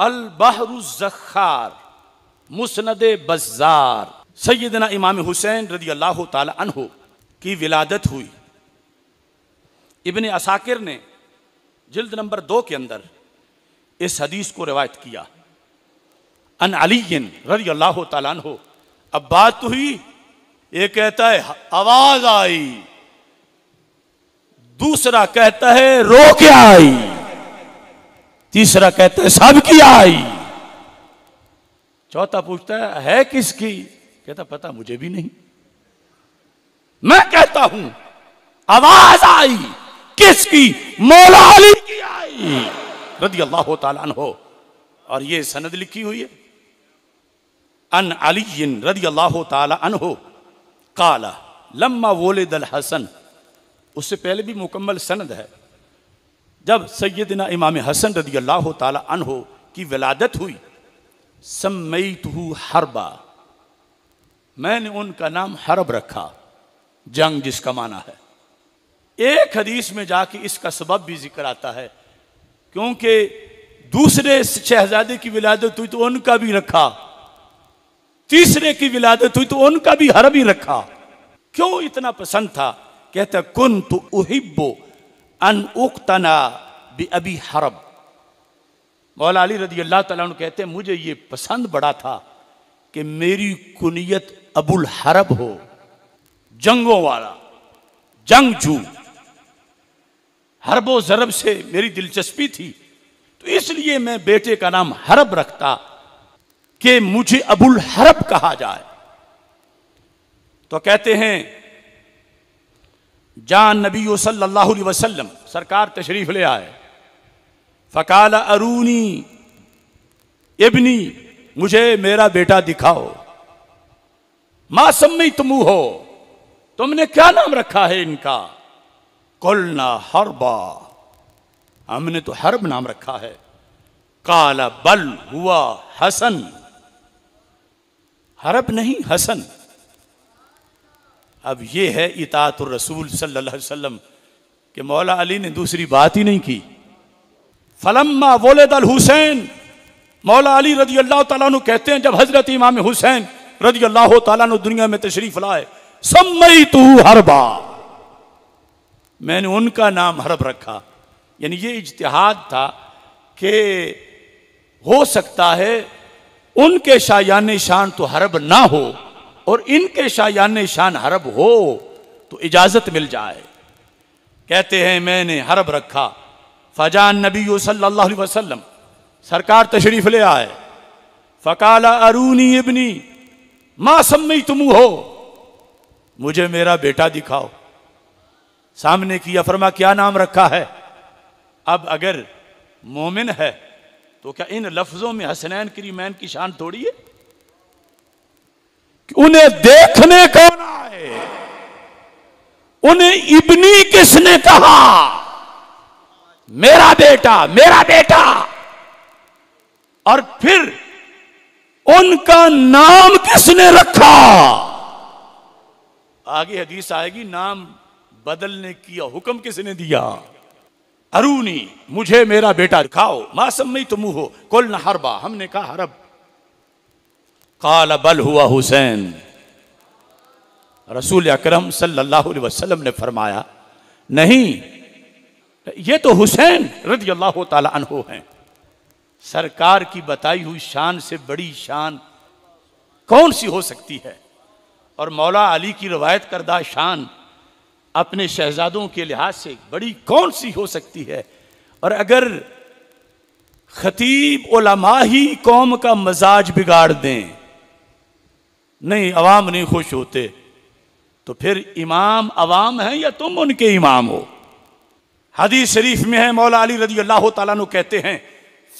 बहरुजार मुसनद बजार सैदना इमाम हुसैन रदी अल्लाह तहो की विलादत हुई इबन असाकिर ने जल्द नंबर दो के अंदर इस हदीस को रिवायत किया अन अली रदी अल्लाह तहो अब बात तो हुई ये कहता है आवाज आई दूसरा कहता है रो क्या आई तीसरा कहता है सबकी आई चौथा पूछता है है किसकी कहता पता मुझे भी नहीं मैं कहता हूं आवाज आई किसकी मौला अली की आई रदी अल्लाह तला हो और ये सनद लिखी हुई है अन अली रदी अल्लाह तन हो काला लम्मा वोले दल हसन उससे पहले भी मुकम्मल सनद है जब सैदना इमाम हसन रदी अल्लाह तहो की वलादत हुई हु हरबा मैंने उनका नाम हरब रखा जंग जिसका माना है एक हदीस में जाके इसका सबब भी जिक्र आता है क्योंकि दूसरे शहजादे की विलादत हुई तो उनका भी रखा तीसरे की विलादत हुई तो उनका भी हरब ही रखा क्यों इतना पसंद था कहता कुन तो उहिब्बो अन उकतना बे अभी हरब मौला अली रजी अल्लाह तला कहते हैं मुझे ये पसंद बड़ा था कि मेरी कुनीत अबुल हरब हो जंगों वाला जंग जू हरबो जरब से मेरी दिलचस्पी थी तो इसलिए मैं बेटे का नाम हरब रखता कि मुझे अबुल हरब कहा जाए तो कहते हैं जान नबी सल्लल्लाहु अलैहि वसल्लम सरकार तशरीफ ले आए फ़काल अरूनी इबनी मुझे मेरा बेटा दिखाओ माँ तुम हो तुमने क्या नाम रखा है इनका कुलना हरबा हमने तो हरब नाम रखा है काला बल हुआ हसन हरब नहीं हसन अब ये है इतात रसूल सल्लल्लाहु अलैहि वसल्लम कि मौला अली ने दूसरी बात ही नहीं की फलम्मा वोले दल हुसैन मौला अली रजी अल्लाह तु कहते हैं जब हजरत इमाम हुसैन रजी अल्लाह तु दुनिया में तशरीफ लाए सम्मई तू हरबा मैंने उनका नाम हरब रखा यानी ये इजतहाद था कि हो सकता है उनके शायान शान तो हरब ना हो और इनके शायान शान हरब हो तो इजाज़त मिल जाए कहते हैं मैंने हरब रखा फजान नबी सल्लल्लाहु अलैहि वसल्लम सरकार तशरीफ ले आए फ़काला अरूनी इबनी मां सम्मी तुम हो मुझे मेरा बेटा दिखाओ सामने की अफरमा क्या नाम रखा है अब अगर मोमिन है तो क्या इन लफ्ज़ों में हसनैन मैन की शान थोड़ी है उन्हें देखने कौन आए उन्हें इबनी किसने कहा मेरा बेटा मेरा बेटा और फिर उनका नाम किसने रखा आगे हदीस आएगी नाम बदलने की हुक्म किसने दिया अरूनी मुझे मेरा बेटा दिखाओ मासम नहीं तुम हो कुल नहरबा हरबा हमने कहा हरब काल बल हुआ हुसैन रसूल अकरम सल्लल्लाहु अलैहि वसल्लम ने फरमाया नहीं ये तो हुसैन रजी अल्लाह तहो हैं सरकार की बताई हुई शान से बड़ी शान कौन सी हो सकती है और मौला अली की रवायत करदा शान अपने शहजादों के लिहाज से बड़ी कौन सी हो सकती है और अगर खतीब ओलमा ही कौम का मजाज बिगाड़ दें नहीं अवाम नहीं खुश होते तो फिर इमाम अवाम है या तुम उनके इमाम हो हदीस शरीफ में है मौला अली रजी अल्लाह तु कहते हैं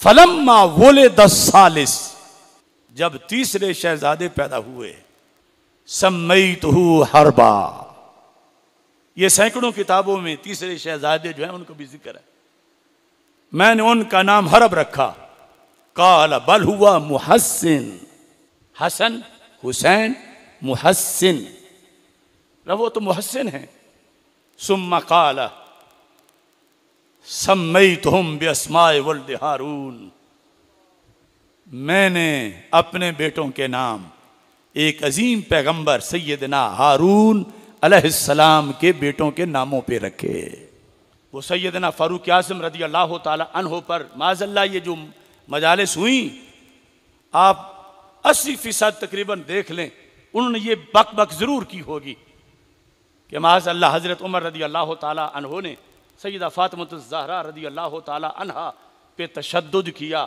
फलम्मा वोले दस सालिस जब तीसरे शहजादे पैदा हुए सम्मई तो हर ये सैकड़ों किताबों में तीसरे शहजादे जो है उनको भी जिक्र है मैंने उनका नाम हरब रखा काल बल हुआ मुहसिन हसन हुसैन मुहसिन वो तो मुहसिन है सुम्मा काला सम्मई तुम बेस्माय वल्द हारून मैंने अपने बेटों के नाम एक अजीम पैगंबर सैदना हारून अलैहिस्सलाम के बेटों के नामों पे रखे वो सैदना फ़ारूक आजम रदी अल्लाह तहो पर माजल्ला ये जो मजालस हुई आप अस्सी फीसद तकरीबन देख लें उन्होंने ये बक बक ज़रूर की होगी कि माज अल्लाह हज़रत उमर रदी अल्लाह तहों ने सैदा फ़ातमतज़हरा रदी अल्लाह तहा पे तशद किया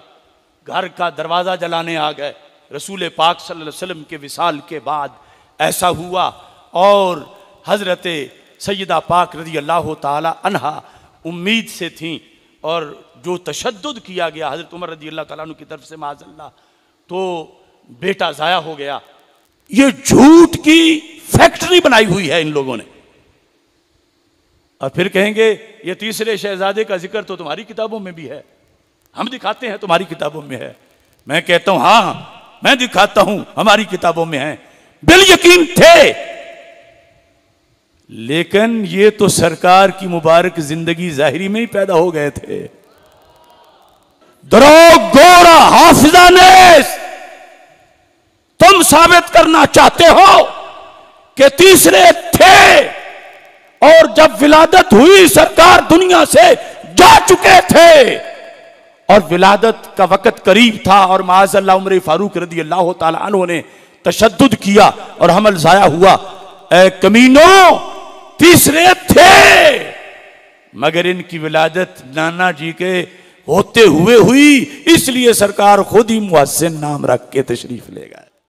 घर का दरवाज़ा जलाने आ गए रसूल पाक सल्लम के विसाल के बाद ऐसा हुआ और हज़रत सैदा पाक रदी अल्लाह तहा उम्मीद से थी और जो तशद किया गया हज़रत उमर रदी अल्लाह तुम की तरफ से माजल्ला तो बेटा जाया हो गया ये झूठ की फैक्ट्री बनाई हुई है इन लोगों ने और फिर कहेंगे ये तीसरे शहजादे का जिक्र तो तुम्हारी किताबों में भी है हम दिखाते हैं तुम्हारी किताबों में है मैं कहता हूं हां मैं दिखाता हूं हमारी किताबों में है बिल यकीन थे लेकिन ये तो सरकार की मुबारक जिंदगी जाहिरी में ही पैदा हो गए थे दरो गोरा हाफिजा नेस तुम साबित करना चाहते हो कि तीसरे थे और जब विलादत हुई सरकार दुनिया से जा चुके थे और विलादत का वक्त करीब था और माजल्ला उम्र फारूक रदी अल्लाह ने तशद किया और हमल जाया हुआ ए कमीनो तीसरे थे मगर इनकी विलादत नाना जी के होते हुए हुई इसलिए सरकार खुद ही मुहसिन नाम रख के तशरीफ ले गए